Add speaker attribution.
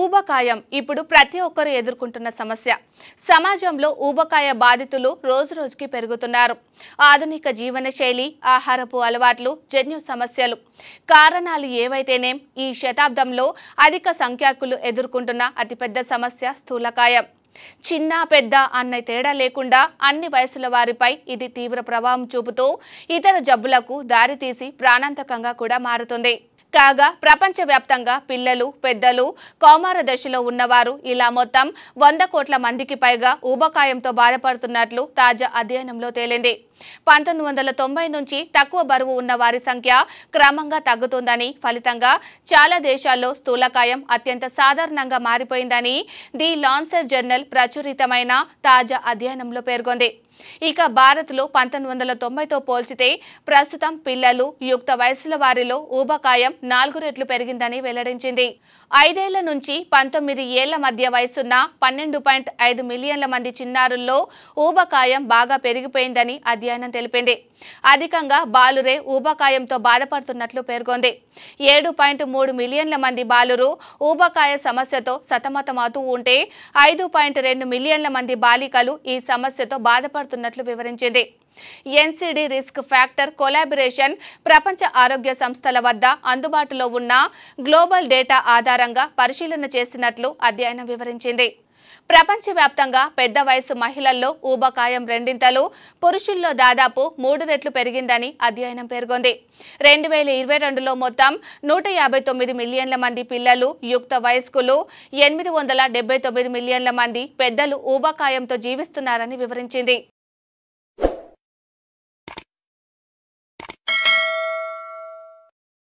Speaker 1: ఊబకాయం ఇప్పుడు ప్రతి ఒక్కరు ఎదుర్కొంటున్న సమస్య సమాజంలో ఊబకాయ బాధితులు రోజు రోజుకి పెరుగుతున్నారు ఆధునిక జీవన శైలి ఆహారపు అలవాట్లు జన్యు సమస్యలు కారణాలు ఏవైతేనేం ఈ శతాబ్దంలో అధిక సంఖ్యాకులు ఎదుర్కొంటున్న అతిపెద్ద సమస్య స్థూలకాయం చిన్న పెద్ద అన్న తేడా లేకుండా అన్ని వయసుల వారిపై ఇది తీవ్ర ప్రభావం చూపుతూ ఇతర జబ్బులకు దారితీసి ప్రాణాంతకంగా కూడా మారుతుంది కాగా ప్రపంచవ్యాప్తంగా పిల్లలు పెద్దలు కౌమార దశలో ఉన్నవారు ఇలా మొత్తం వంద కోట్ల మందికి పైగా ఊబకాయంతో బాధపడుతున్నట్లు తాజా అధ్యయనంలో తేలింది పంతొమ్మిది వందల తొంభై నుంచి తక్కువ బరువు ఉన్న వారి సంఖ్య క్రమంగా తగ్గుతుందని ఫలితంగా చాలా దేశాల్లో స్థూలకాయం అత్యంత సాధారణంగా మారిపోయిందని ది లాన్సర్ జర్నల్ ప్రచురితమైన తాజా అధ్యయనంలో పేర్కొంది ఇక భారత్ లో పంతొమ్మిది వందల తొంభైతో పోల్చితే ప్రస్తుతం పిల్లలు యుక్త వయసుల వారిలో ఊబకాయం నాలుగు రెట్లు పెరిగిందని వెల్లడించింది ఐదేళ్ల నుంచి పంతొమ్మిది ఏళ్ల మధ్య వయసున్న పన్నెండు పాయింట్ ఐదు మిలియన్ల మంది చిన్నారుల్లో ఊబకాయం బాగా పెరిగిపోయిందని అధ్యయనం తెలిపింది అధికంగా బాలురే ఊబకాయంతో బాధపడుతున్నట్లు పేర్కొంది ఏడు పాయింట్ మూడు మిలియన్ల మంది బాలురు ఊబకాయ సమస్యతో సతమతమవుతూ ఉంటే ఐదు పాయింట్ రెండు మిలియన్ల మంది బాలికలు ఈ సమస్యతో బాధపడుతున్నారు మాట్లాడుతున్నట్లు వివరించింది ఎన్సిడి రిస్క్ ఫ్యాక్టర్ కొలాబరేషన్ ప్రపంచ ఆరోగ్య సంస్థల వద్ద అందుబాటులో ఉన్న గ్లోబల్ డేటా ఆధారంగా పరిశీలన చేసినట్లు అధ్యయనం వివరించింది ప్రపంచవ్యాప్తంగా పెద్ద వయసు మహిళల్లో ఊబకాయం రెండింతలు పురుషుల్లో దాదాపు మూడు రెట్లు పెరిగిందని అధ్యయనం పేర్కొంది రెండు వేల ఇరవై రెండులో మొత్తం నూట యాభై తొమ్మిది మిలియన్ల మంది పిల్లలు యుక్త వయస్కులు ఎనిమిది వందల డెబ్బై తొమ్మిది మిలియన్ల మంది పెద్దలు ఊబకాయంతో జీవిస్తున్నారని వివరించింది